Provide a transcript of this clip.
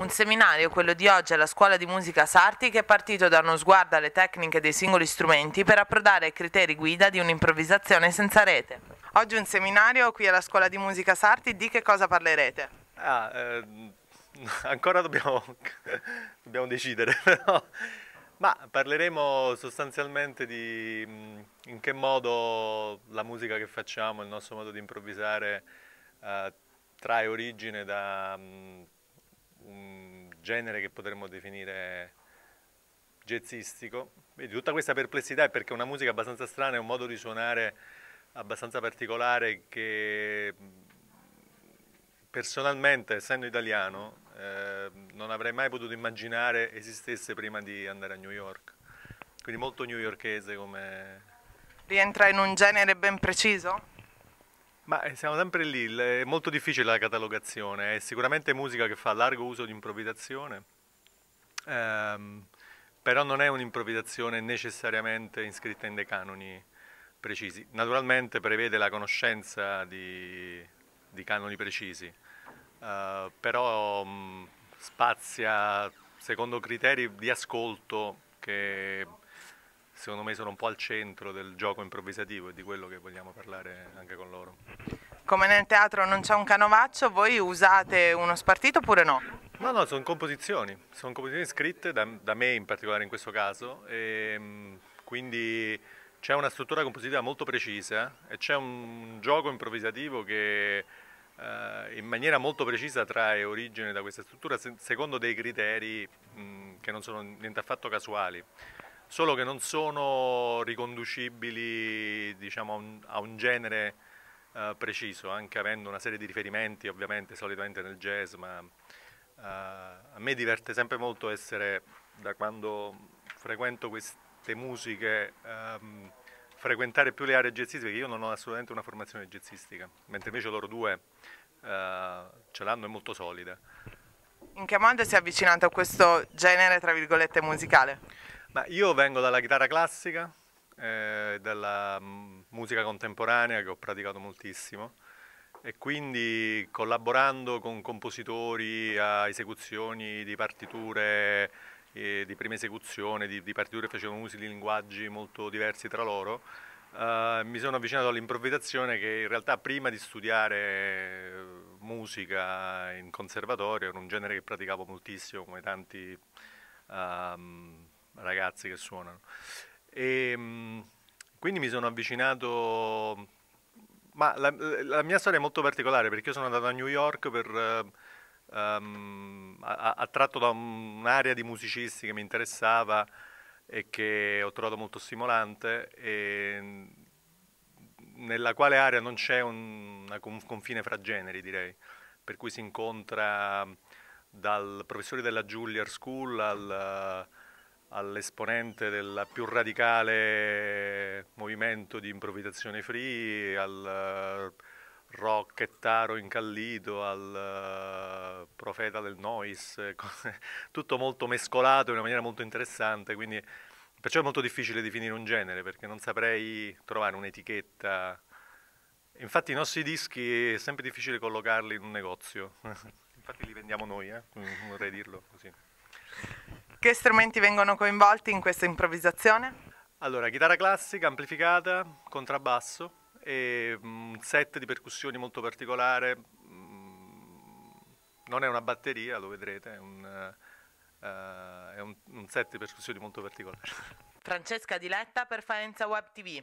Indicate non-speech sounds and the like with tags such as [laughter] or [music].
Un seminario, quello di oggi alla Scuola di Musica Sarti, che è partito da uno sguardo alle tecniche dei singoli strumenti per approdare ai criteri guida di un'improvvisazione senza rete. Oggi un seminario qui alla Scuola di Musica Sarti, di che cosa parlerete? Ah, eh, [laughs] ancora dobbiamo, [laughs] dobbiamo decidere, [laughs] però... Ma parleremo sostanzialmente di mm, in che modo la musica che facciamo, il nostro modo di improvvisare, eh, trae origine da mm, un genere che potremmo definire jazzistico. Vedi, tutta questa perplessità è perché è una musica abbastanza strana, è un modo di suonare abbastanza particolare che mm, personalmente, essendo italiano, eh, non avrei mai potuto immaginare esistesse prima di andare a New York. Quindi molto newyorkese come... Rientra in un genere ben preciso? Ma eh, siamo sempre lì, è molto difficile la catalogazione, è sicuramente musica che fa largo uso di improvvisazione, ehm, però non è un'improvvisazione necessariamente iscritta in dei canoni precisi. Naturalmente prevede la conoscenza di, di canoni precisi, eh, però mh, mm, spazia secondo criteri di ascolto che secondo me sono un po' al centro del gioco improvvisativo e di quello che vogliamo parlare anche con loro. Come nel teatro non c'è un canovaccio, voi usate uno spartito oppure no? No, no, sono composizioni, sono composizioni scritte da, da me in particolare in questo caso, e, ehm, quindi c'è una struttura compositiva molto precisa e c'è un gioco improvvisativo che eh, in maniera molto precisa trae origine da questa struttura secondo dei criteri che non sono niente affatto casuali solo che non sono riconducibili diciamo, a, un, a, un, genere eh, preciso, anche avendo una serie di riferimenti ovviamente solitamente nel jazz, ma eh, a me diverte sempre molto essere, da quando frequento queste musiche, ehm, frequentare più le aree jazzistiche, perché io non ho assolutamente una formazione jazzistica, mentre invece loro due eh, ce l'hanno, e molto solida. In che modo si è avvicinato a questo genere, tra virgolette, musicale? Ma io vengo dalla chitarra classica, eh, dalla mm, musica contemporanea che ho praticato moltissimo e quindi collaborando con compositori a esecuzioni di partiture eh, di prima esecuzione, di, di partiture che facevano usi di linguaggi molto diversi tra loro, eh, mi sono avvicinato all'improvvisazione che in realtà prima di studiare eh, musica in conservatorio era un genere che praticavo moltissimo come tanti... Um, ragazzi che suonano. E, ehm, quindi mi sono avvicinato, ma la, la, mia storia è molto particolare perché io sono andato a New York per, um, attratto da un'area di musicisti che mi interessava e che ho trovato molto stimolante e nella quale area non c'è un, un confine fra generi direi, per cui si incontra dal professore della Juilliard School al all'esponente del più radicale movimento di improvvisazione free, al eh, rock e taro incallito, al eh, profeta del noise, [laughs] tutto molto mescolato in una maniera molto interessante, quindi perciò è molto difficile definire un genere perché non saprei trovare un'etichetta. Infatti i nostri dischi è sempre difficile collocarli in un negozio, [laughs] infatti li vendiamo noi, eh? Mm, vorrei dirlo così. Che strumenti vengono coinvolti in questa improvvisazione? Allora, chitarra classica, amplificata, contrabbasso e un mm, set di percussioni molto particolare. Mm, non è una batteria, lo vedrete, è un, uh, è un, un set di percussioni molto particolare. Francesca Diletta per Faenza Web TV.